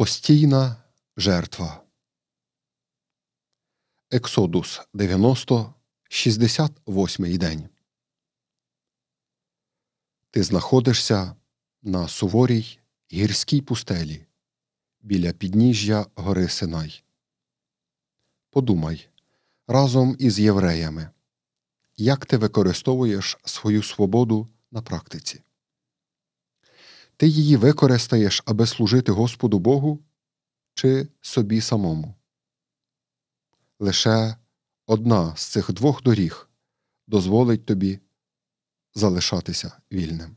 Постійна жертва. Ексодус 90, 68 день. Ти знаходишся на суворій гірській пустелі біля підніжжя гори Синай. Подумай разом із євреями, як ти використовуєш свою свободу на практиці ти її використаєш, аби служити Господу Богу чи собі самому. Лише одна з цих двох доріг дозволить тобі залишатися вільним.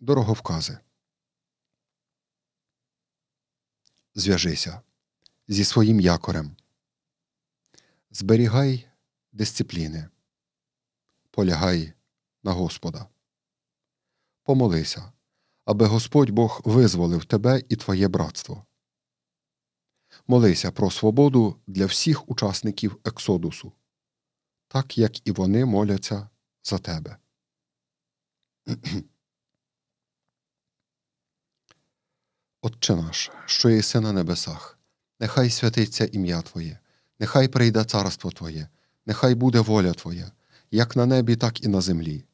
Дороговкази. Зв'яжися зі своїм якорем. Зберігай дисципліни. Полягай на Господа помолися, аби Господь Бог визволив тебе і твоє братство. Молися про свободу для всіх учасників Ексодусу, так як і вони моляться за тебе. Отче наш, що єси на небесах, нехай святиться ім'я Твоє, нехай прийде царство Твоє, нехай буде воля Твоя, як на небі, так і на землі.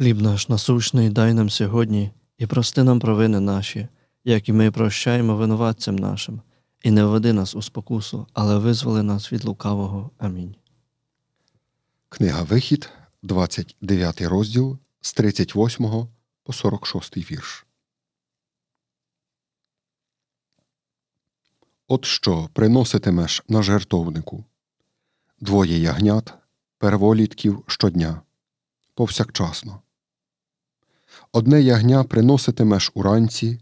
Хліб наш насущний дай нам сьогодні і прости нам провини наші, як і ми прощаємо винуватцям нашим, і не введи нас у спокусу, але визволи нас від лукавого. Амінь. Книга Вихід, 29 розділ з 38 по 46 вірш. От що приноситимеш на жертовнику двоє ягнят, перволітків щодня повсякчасно. Одне ягня приноситимеш уранці,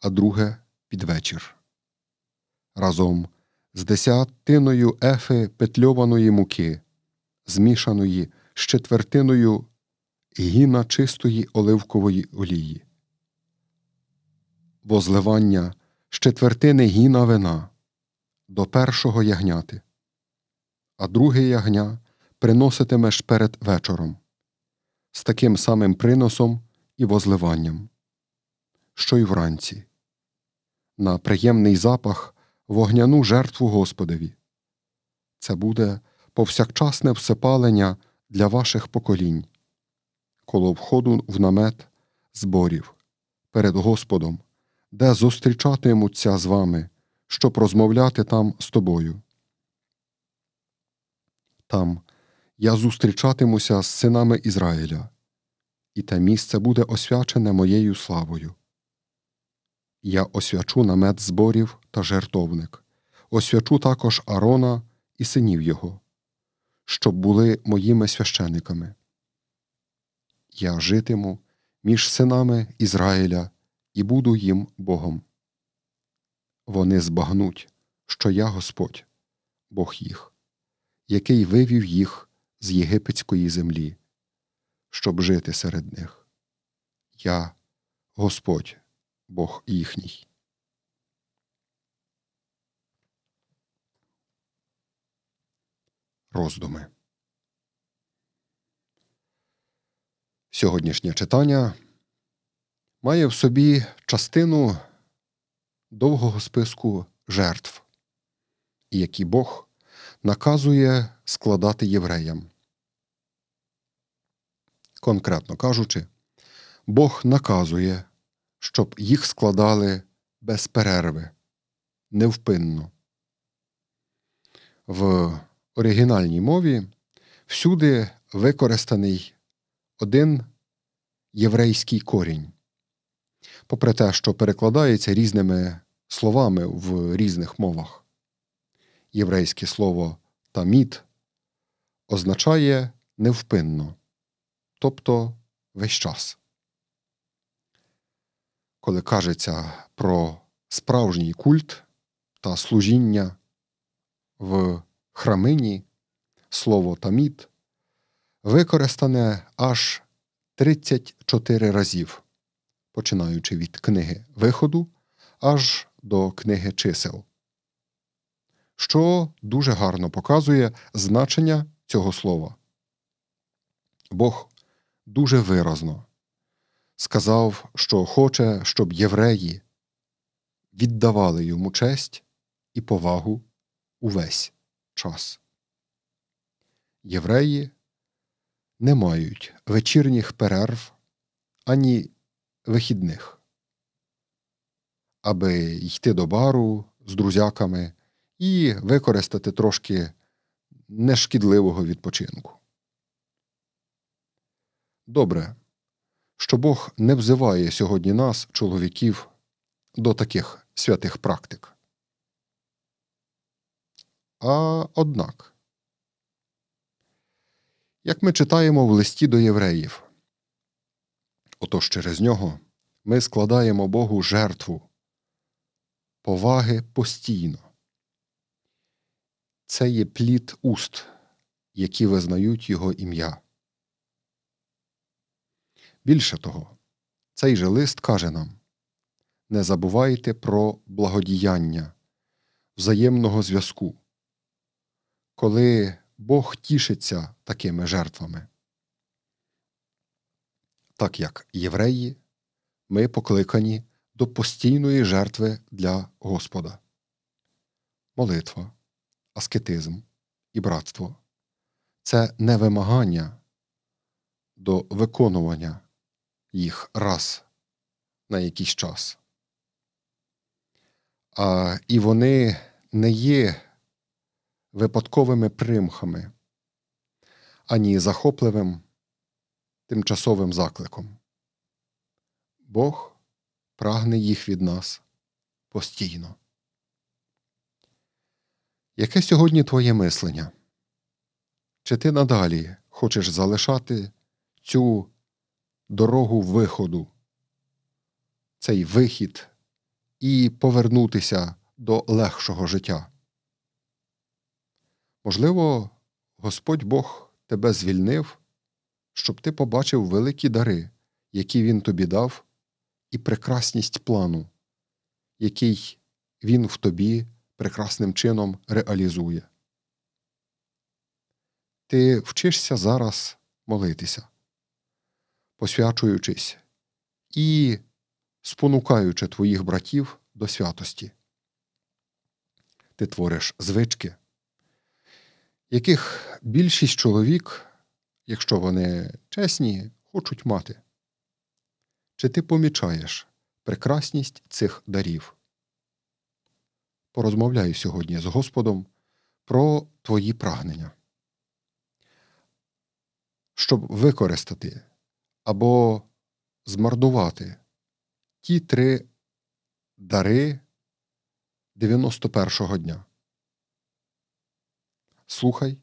а друге під вечір. Разом з десятиною ефи петльованої муки, змішаної з четвертиною гіна чистої оливкової олії, возливання з четвертини гіна вина до першого ягняти, а друге ягня приноситимеш перед вечором. З таким самим приносом і возливанням. Що й вранці, на приємний запах вогняну жертву Господові. Це буде повсякчасне всепалення для ваших поколінь, коло входу в намет зборів перед Господом, де зустрічатимуться з вами, щоб розмовляти там з тобою. Там я зустрічатимуся з синами Ізраїля і те місце буде освячене моєю славою. Я освячу намет зборів та жертовник, освячу також Арона і синів його, щоб були моїми священиками. Я житиму між синами Ізраїля і буду їм Богом. Вони збагнуть, що я Господь, Бог їх, який вивів їх з єгипетської землі щоб жити серед них. Я Господь, Бог їхній. Роздуми. Сьогоднішнє читання має в собі частину довгого списку жертв, які Бог наказує складати євреям конкретно кажучи, Бог наказує, щоб їх складали без перерви, невпинно. В оригінальній мові всюди використаний один єврейський корінь. Попри те, що перекладається різними словами в різних мовах. Єврейське слово тамід означає невпинно тобто весь час. Коли кажеться про справжній культ та служіння в храмині слово тамід використане аж 34 разів, починаючи від книги виходу аж до книги чисел, що дуже гарно показує значення цього слова. Бог дуже виразно. Сказав, що хоче, щоб євреї віддавали йому честь і повагу увесь час. Євреї не мають вечірніх перерв ані вихідних, аби йти до бару з друзяками і використати трошки нешкідливого відпочинку добре, що Бог не взиває сьогодні нас, чоловіків, до таких святих практик. А однак, як ми читаємо в листі до євреїв, отож через нього ми складаємо Богу жертву поваги постійно. Це є плід уст, які визнають його ім'я. Більше того, цей же лист каже нам не забувайте про благодіяння, взаємного зв'язку, коли Бог тішиться такими жертвами. Так як євреї, ми покликані до постійної жертви для Господа. Молитва, аскетизм і братство це не вимагання до виконування їх раз на якийсь час. А, І вони не є випадковими примхами, ані захопливим тимчасовим закликом. Бог прагне їх від нас постійно. Яке сьогодні твоє мислення? Чи ти надалі хочеш залишати цю дорогу виходу, цей вихід і повернутися до легшого життя. Можливо, Господь Бог тебе звільнив, щоб ти побачив великі дари, які Він тобі дав, і прекрасність плану, який Він в тобі прекрасним чином реалізує. Ти вчишся зараз молитися посвячуючись і спонукаючи твоїх братів до святості. Ти твориш звички, яких більшість чоловік, якщо вони чесні, хочуть мати. Чи ти помічаєш прекрасність цих дарів? Порозмовляю сьогодні з Господом про твої прагнення, щоб використати або змардувати ті три дари 91-го дня. Слухай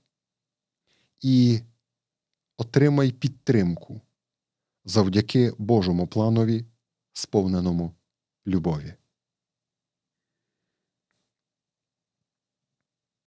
і отримай підтримку завдяки Божому планові, сповненому любові.